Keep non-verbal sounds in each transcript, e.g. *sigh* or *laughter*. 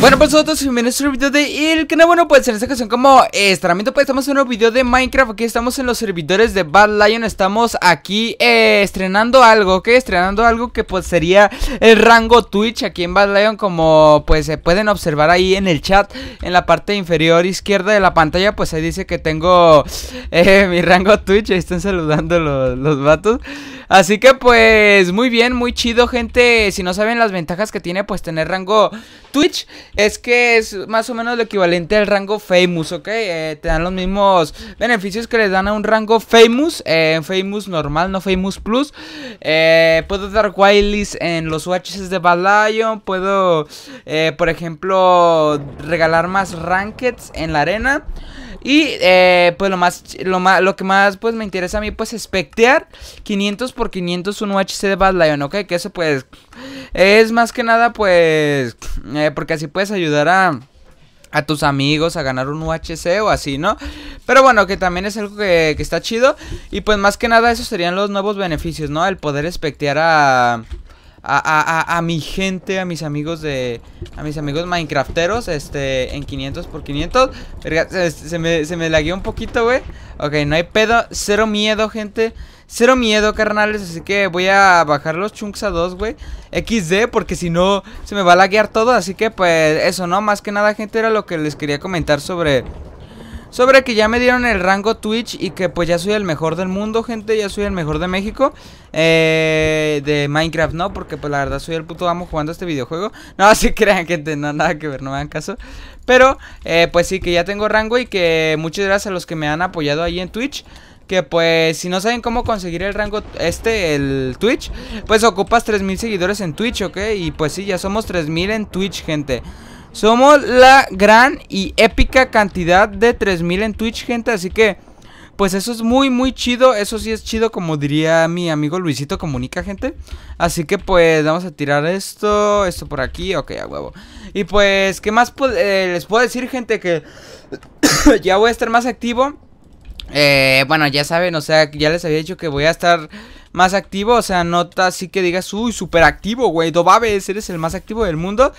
Bueno, pues nosotros bienvenidos a un video de el canal. Bueno, pues en esta ocasión, como estrenamiento, pues estamos en un video de Minecraft. Aquí estamos en los servidores de Bad Lion. Estamos aquí eh, estrenando algo, ¿ok? Estrenando algo que pues sería el rango Twitch aquí en Bad Lion. Como pues se pueden observar ahí en el chat, en la parte inferior izquierda de la pantalla, pues ahí dice que tengo eh, mi rango Twitch. Ahí están saludando los, los vatos. Así que pues muy bien, muy chido gente. Si no saben las ventajas que tiene pues tener rango Twitch, es que es más o menos lo equivalente al rango Famous, ¿ok? Eh, te dan los mismos beneficios que les dan a un rango Famous, en eh, Famous normal, no Famous Plus. Eh, puedo dar Wileys en los watches de Bad puedo, por ejemplo, regalar más rankets en la arena. Y pues lo más, lo que más pues me interesa a mí pues espectear 500 por 500 un UHC de Bad Lion, ¿ok? Que eso pues es más que nada pues eh, porque así puedes ayudar a a tus amigos a ganar un UHC o así, ¿no? Pero bueno, que también es algo que, que está chido. Y pues más que nada esos serían los nuevos beneficios, ¿no? El poder espectear a a, mi gente, a mis amigos de... A mis amigos minecrafteros, este, en 500 por 500 Verga, se, me, se me lagueó un poquito, güey Ok, no hay pedo, cero miedo, gente Cero miedo, carnales, así que voy a bajar los chunks a 2, güey XD, porque si no se me va a laguear todo Así que, pues, eso, ¿no? Más que nada, gente, era lo que les quería comentar sobre sobre que ya me dieron el rango Twitch y que pues ya soy el mejor del mundo, gente, ya soy el mejor de México, eh, de Minecraft, ¿no? Porque pues la verdad soy el puto amo jugando este videojuego. No, así *laughs* crean, gente, no, nada que ver, no me hagan caso. Pero eh, pues sí, que ya tengo rango y que muchas gracias a los que me han apoyado ahí en Twitch. Que pues si no saben cómo conseguir el rango este, el Twitch, pues ocupas 3.000 seguidores en Twitch, ¿ok? Y pues sí, ya somos 3.000 en Twitch, gente. Somos la gran y épica cantidad de 3000 en Twitch, gente. Así que, pues eso es muy, muy chido. Eso sí es chido, como diría mi amigo Luisito Comunica, gente. Así que, pues, vamos a tirar esto, esto por aquí. Ok, a huevo. Y pues, ¿qué más eh, les puedo decir, gente? Que *coughs* ya voy a estar más activo. Eh, bueno, ya saben, o sea, ya les había dicho que voy a estar más activo. O sea, nota así que digas, uy, súper activo, güey. Dobaves, eres el más activo del mundo.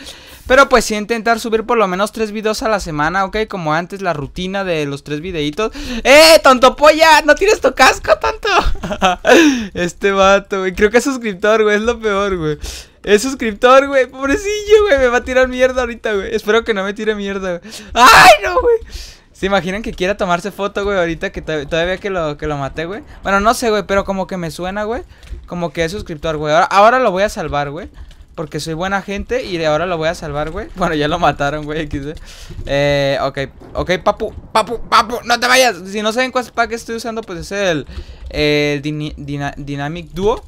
Pero pues sí intentar subir por lo menos tres videos a la semana, ¿ok? Como antes, la rutina de los tres videitos. ¡Eh, tonto polla! ¿No tienes tu casco, tanto? *laughs* este vato, güey. Creo que es suscriptor, güey. Es lo peor, güey. Es suscriptor, güey. Pobrecillo, güey. Me va a tirar mierda ahorita, güey. Espero que no me tire mierda, güey. ¡Ay, no, güey! ¿Se imaginan que quiera tomarse foto, güey, ahorita que todavía que lo, que lo maté, güey? Bueno, no sé, güey, pero como que me suena, güey. Como que es suscriptor, güey. Ahora, lo voy a salvar, güey. Porque soy buena gente y de ahora lo voy a salvar, güey. *laughs* Bueno, ya lo mataron, güey. ¿eh? eh, ok, ok, papu, papu, papu, no te vayas. Si no saben cuál pack estoy usando, pues es el, el Dynamic Duo.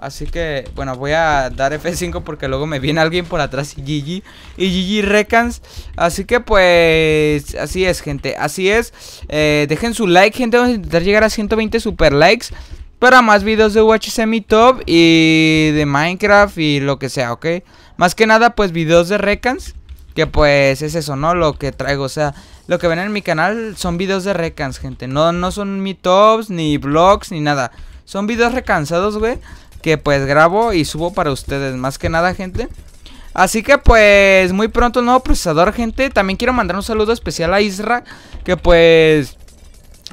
Así que, bueno, voy a dar F5 porque luego me viene alguien por atrás y GG, Y GG Recans. Así que, pues, así es, gente. Así es. Eh, dejen su like, gente. Vamos a intentar llegar a 120 super likes. Para más videos de UHC Mi Top y de Minecraft y lo que sea, ¿ok? Más que nada, pues, videos de Recans. Que pues es eso, ¿no? Lo que traigo, o sea, lo que ven en mi canal son videos de recans, gente. No, no son mi tops, ni vlogs, ni nada. Son videos recansados, güey que pues grabo y subo para ustedes, más que nada, gente. Así que pues muy pronto un nuevo procesador, gente. También quiero mandar un saludo especial a Isra, que pues...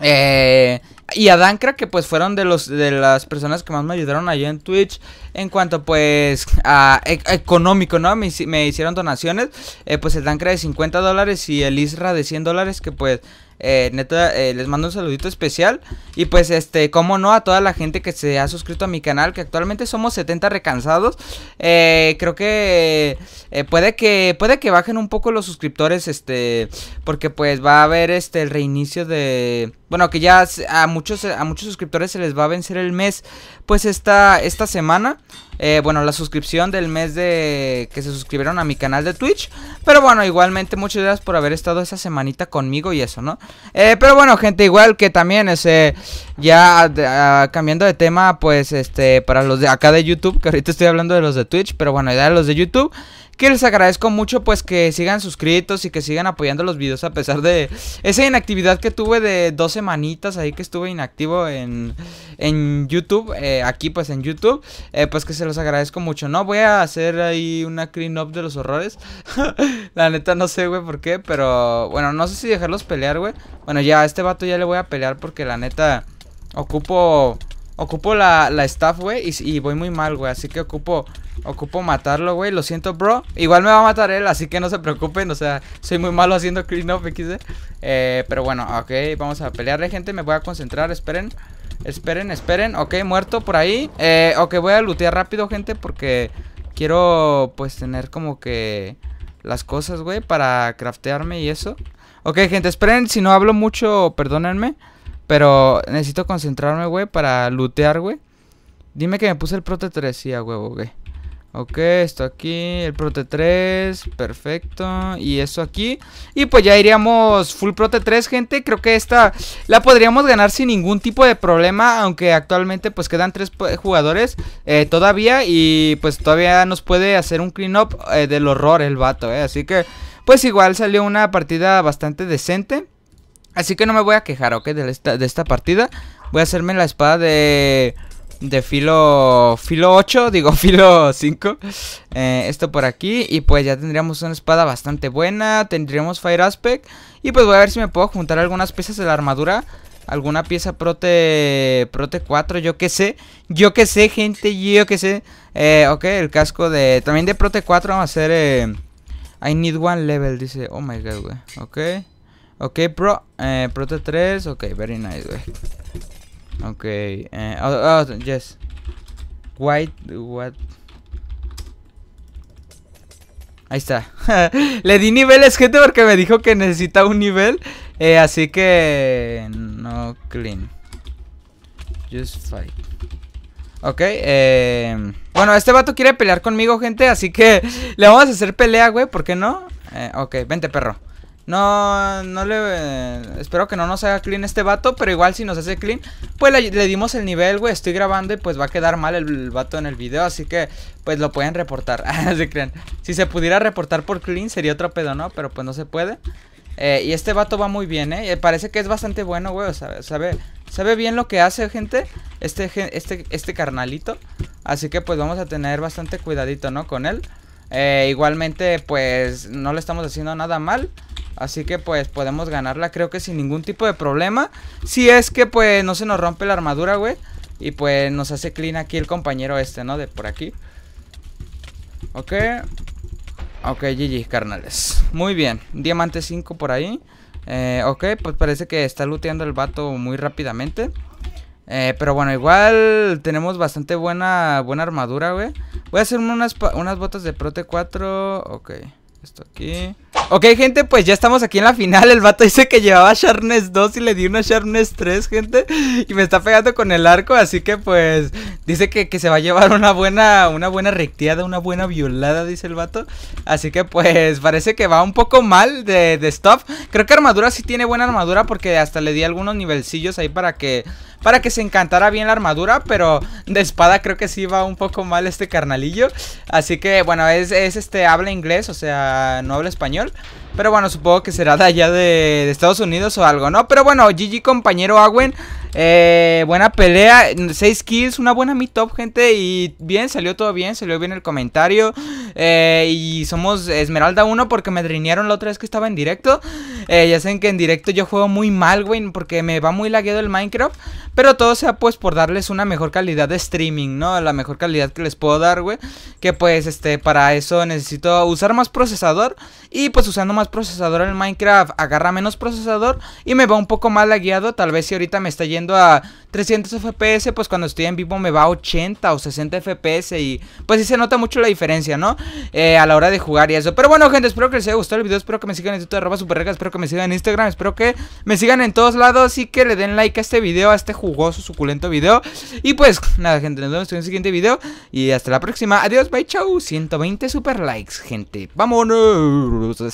Eh, y a Dankra, que pues fueron de, los, de las personas que más me ayudaron allá en Twitch. En cuanto pues a e, económico, ¿no? Me, hicieron donaciones. Eh, pues el Dankra de 50 dólares y el Isra de 100 dólares, que pues eh, neta, eh, les mando un saludito especial. Y pues, este, como no, a toda la gente que se ha suscrito a mi canal, que actualmente somos 70 recansados. Eh, creo que puede que puede que bajen un poco los suscriptores, este, porque pues va a haber este el reinicio de bueno, que ya a muchos, a muchos suscriptores se les va a vencer el mes, pues esta, esta semana. Eh, bueno, la suscripción del mes de que se suscribieron a mi canal de Twitch. Pero bueno, igualmente muchas gracias por haber estado esa semanita conmigo y eso, ¿no? Eh, pero bueno, gente, igual que también, ese, ya cambiando de tema, pues este, para los de acá de YouTube, que ahorita estoy hablando de los de Twitch, pero bueno, ya de los de YouTube que les agradezco mucho pues que sigan suscritos y que sigan apoyando los videos a pesar de esa inactividad que tuve de dos semanitas ahí que estuve inactivo en, en YouTube, eh, aquí pues en YouTube, eh, pues que se los agradezco mucho, ¿no? Voy a hacer ahí una clean up de los horrores, *laughs* la neta no sé, güey, por qué, pero bueno, no sé si dejarlos pelear, güey. Bueno, ya a este vato ya le voy a pelear porque la neta ocupo Ocupo la, la staff, güey, y, voy muy mal, güey. Así que ocupo ocupo matarlo, güey. Lo siento, bro. Igual me va a matar él, así que no se preocupen. O sea, soy muy malo haciendo clean up, XD. ¿eh? eh, pero bueno, ok, vamos a pelearle, eh, gente. Me voy a concentrar, esperen. Esperen, esperen. Ok, muerto por ahí. Eh, ok, voy a lootear rápido, gente, porque quiero, pues, tener como que las cosas, güey, para craftearme y eso. Ok, gente, esperen. Si no hablo mucho, perdónenme. Pero necesito concentrarme, güey, para lootear, güey. Dime que me puse el prote 3, sí, a huevo, güey. Ok, esto aquí, el prote 3, perfecto. Y eso aquí. Y pues ya iríamos full prote 3, gente. Creo que esta la podríamos ganar sin ningún tipo de problema. Aunque actualmente pues quedan tres eh, jugadores eh, todavía. Y pues todavía nos puede hacer un clean up eh, del horror el vato, eh. Así que pues igual salió una partida bastante decente. Así que no me voy a quejar, ¿ok? De esta, de esta partida. Voy a hacerme la espada de... De filo... Filo 8, *laughs* digo filo 5. Eh, esto por aquí. Y pues ya tendríamos una espada bastante buena. Tendríamos Fire Aspect. Y pues voy a ver si me puedo juntar algunas piezas de la armadura. Alguna pieza prote... Prote 4, yo que sé. Yo qué sé, gente, yo qué sé. Eh, ok, el casco de... También de prote 4 vamos a hacer... Eh, I need one level, dice. Oh my god, güey. Ok. Ok, pro, eh, prote 3, ok, very nice, güey. Ok, eh, oh, oh, yes. White, what? Ahí está. *laughs* Le di niveles, gente, porque me dijo que necesita un nivel. Eh, así que... No clean. Just fight. Ok, eh... Bueno, este vato quiere pelear conmigo, gente, así que... *laughs* Le vamos a hacer pelea, güey, ¿por qué no? Eh, ok, vente, perro. No, no le... espero que no nos haga clean este vato, pero igual si nos hace clean, pues le, dimos el nivel, güey. Estoy grabando y pues va a quedar mal el, vato en el video, así que pues lo pueden reportar. *laughs* se Si se pudiera reportar por clean sería otro pedo, ¿no? Pero pues no se puede. Eh, y este vato va muy bien, ¿eh? eh parece que es bastante bueno, güey. Sabe, sabe, sabe bien lo que hace, gente. Este, este, este carnalito. Así que pues vamos a tener bastante cuidadito, ¿no? Con él. Eh, igualmente, pues no le estamos haciendo nada mal. Así que pues podemos ganarla creo que sin ningún tipo de problema. Si es que pues no se nos rompe la armadura, güey. Y pues nos hace clean aquí el compañero este, ¿no? De por aquí. Ok. Ok, GG, carnales. Muy bien. Diamante 5 por ahí. Eh, ok, pues parece que está looteando el vato muy rápidamente. Eh, pero bueno, igual tenemos bastante buena, buena armadura, güey. Voy a hacerme unas botas de prote 4. Ok, esto aquí. Ok, gente, pues ya estamos aquí en la final. El vato dice que llevaba Sharpness 2 y le di una Sharpness 3, gente. Y me está pegando con el arco, así que pues dice que, se va a llevar una buena, una buena recteada, una buena violada, dice el vato. Así que pues parece que va un poco mal de, de stuff. Creo que armadura sí tiene buena armadura porque hasta le di algunos nivelcillos ahí para que para que se encantara bien la armadura, pero de espada creo que sí va un poco mal este carnalillo. Así que, bueno, es, es este, habla inglés, o sea, no habla español. Pero bueno, supongo que será de allá de, Estados Unidos o algo, ¿no? Pero bueno, GG compañero Awen. Eh, buena pelea, 6 kills, una buena mi top, gente. Y bien, salió todo bien, salió bien el comentario. Eh, y somos Esmeralda 1 porque me drinearon la otra vez que estaba en directo. Eh, ya saben que en directo yo juego muy mal, güey, porque me va muy lagueado el Minecraft. Pero todo sea pues por darles una mejor calidad de streaming, ¿no? La mejor calidad que les puedo dar, güey. Que pues, este, para eso necesito usar más procesador y pues usando más procesador en Minecraft agarra menos procesador y me va un poco más lagueado. Tal vez si ahorita me está yendo a 300 FPS, pues cuando estoy en vivo me va a 80 o 60 FPS y pues si se nota mucho la diferencia, ¿no? Eh, a la hora de jugar y eso. Pero bueno, gente, espero que les haya gustado el video, espero que me sigan en Twitter, superrega, espero que me sigan en Instagram, espero que me sigan en todos lados y que le den like a este video, a este jugoso, suculento video. Y pues nada, gente, nos vemos en el siguiente video y hasta la próxima. Adiós, bye, chau. 120 super likes, gente. Vámonos.